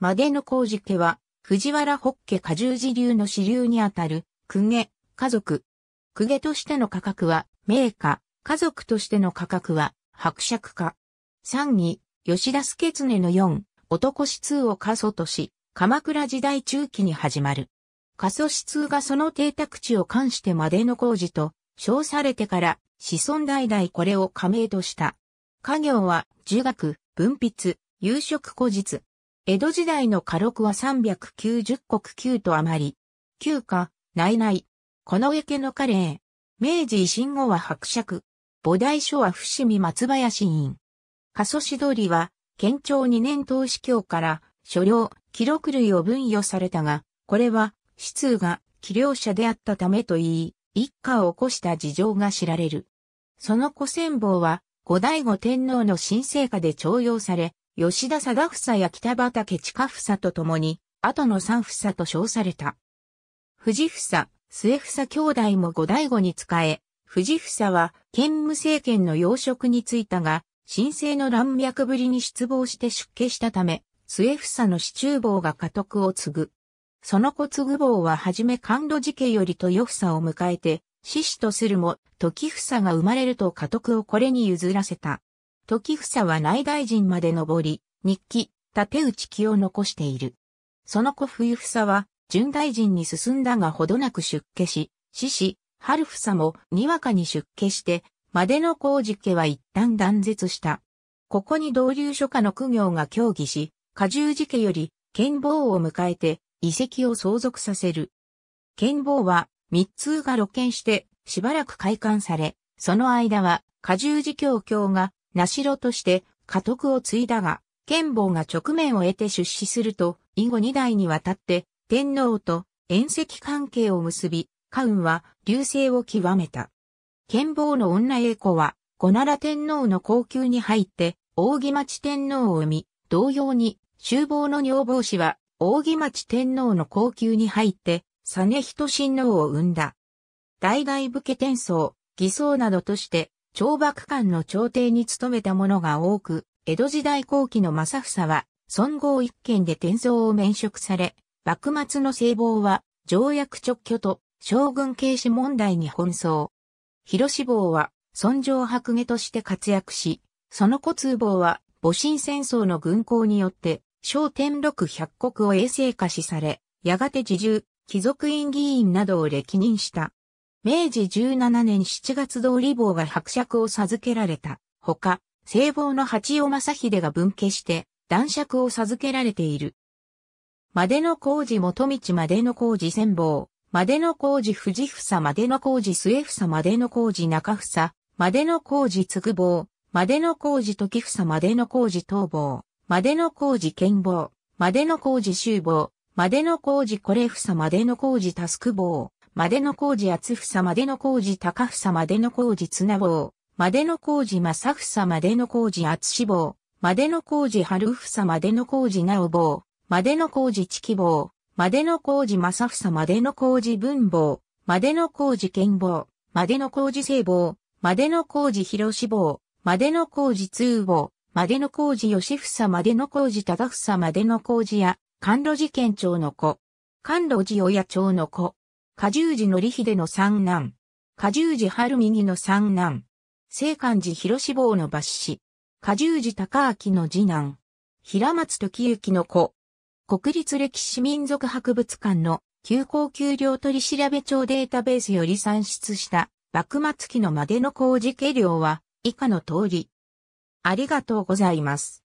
までの工事家は、藤原北家下重寺流の支流にあたる、公家、家族。公家としての価格は、名家、家族としての価格は、伯爵家。三位、吉田助常の四、男子通を過疎とし、鎌倉時代中期に始まる。過疎子通がその邸宅地を関してまでの工事と、称されてから、子孫代々これを加盟とした。家業は、儒学、文筆、夕食古日。江戸時代の家禄は390国9と余り。旧家、内内。この家の家令。明治維新後は伯爵。菩提書は伏見松林院。過疎し通りは、県庁2年投資協から、所領、記録類を分与されたが、これは、市通が、起量者であったためと言い、一家を起こした事情が知られる。その古戦坊は、後醍醐天皇の新生下で徴用され、吉田貞房や北畠近房と共に、後の三房と称された。藤房、末房兄弟も後醍醐に仕え、藤房は兼務政権の要職に就いたが、新生の乱脈ぶりに失望して出家したため、末房の市中坊が家督を継ぐ。その子継ぐ坊ははじめ神戸寺家より豊房を迎えて、死死とするも、時房が生まれると家督をこれに譲らせた。時房は内大臣まで上り、日記、立内記を残している。その子冬房は、純大臣に進んだがほどなく出家し、死し、春房もにわかに出家して、までの工事家は一旦断絶した。ここに同流書家の苦行が協議し、下重寺家より、剣坊を迎えて、遺跡を相続させる。剣坊は、密通が露見して、しばらく開館され、その間は、下重寺教教が、名城として家督を継いだが、剣坊が直面を得て出資すると、以後2代にわたって天皇と遠石関係を結び、家運は流星を極めた。剣坊の女英子は、小奈良天皇の皇宮に入って、扇町天皇を生み、同様に、厨房の女房子は、扇町天皇の皇宮に入って、実人親王を生んだ。大々武家天送、偽装などとして、懲罰官の朝廷に勤めた者が多く、江戸時代後期の正房は、孫号一件で転送を免職され、幕末の聖望は、条約直挙と将軍軽視問題に奔走。広志望は、尊上白毛として活躍し、その骨通望は、戊辰戦争の軍港によって、小天禄百国を衛生化しされ、やがて自重、貴族院議員などを歴任した。明治17年7月通り坊が伯爵を授けられた。ほか、聖望の八尾正秀が分家して、男爵を授けられている。までの工事元道までの工事千望、までの工事藤房までの工事末房までの工事中房、までの工事筑く坊、までの工事時房までの工事東坊、までの工事剣坊、までの工事修坊、までの工事これ房までの工事タスク坊、までの工事厚房までの工事高房までの工事綱棒、までの工事正房までの工事厚志棒、までの工事春房までの工事直棒、までの工事地希棒、までの工事正房までの工事文房、までの工事剣棒、までの工事聖棒、までの工事広志棒、までの工事通棒、までの工事吉房までの工事高房までの工事や、関路寺県庁の子、関路寺親町の子、加十字則秀の三男。加重寺春右の三男。聖寛寺広志望の抜子。加重寺高明の次男。平松時行の子。国立歴史民族博物館の休校給料取調べ帳データベースより算出した幕末期のまでの工事計量は以下の通り。ありがとうございます。